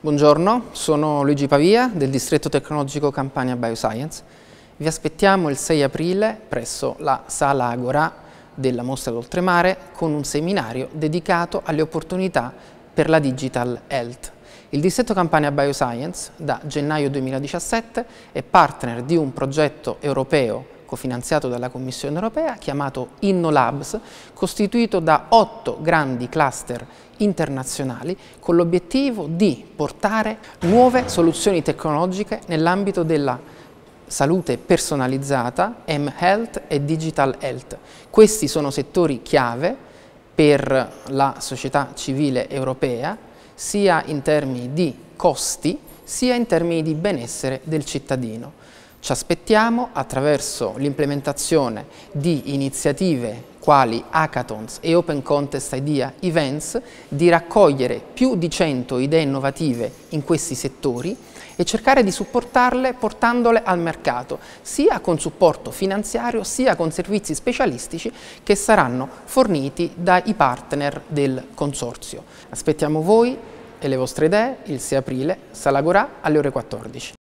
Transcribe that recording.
Buongiorno, sono Luigi Pavia del Distretto Tecnologico Campania Bioscience. Vi aspettiamo il 6 aprile presso la Sala Agora della Mostra d'Oltremare con un seminario dedicato alle opportunità per la Digital Health. Il Distretto Campania Bioscience da gennaio 2017 è partner di un progetto europeo cofinanziato dalla Commissione europea, chiamato InnoLabs, costituito da otto grandi cluster internazionali con l'obiettivo di portare nuove soluzioni tecnologiche nell'ambito della salute personalizzata, mHealth e digital health. Questi sono settori chiave per la società civile europea, sia in termini di costi, sia in termini di benessere del cittadino. Ci aspettiamo attraverso l'implementazione di iniziative quali hackathons e open contest idea events di raccogliere più di 100 idee innovative in questi settori e cercare di supportarle portandole al mercato, sia con supporto finanziario sia con servizi specialistici che saranno forniti dai partner del consorzio. Aspettiamo voi e le vostre idee il 6 aprile, Salagorà alle ore 14.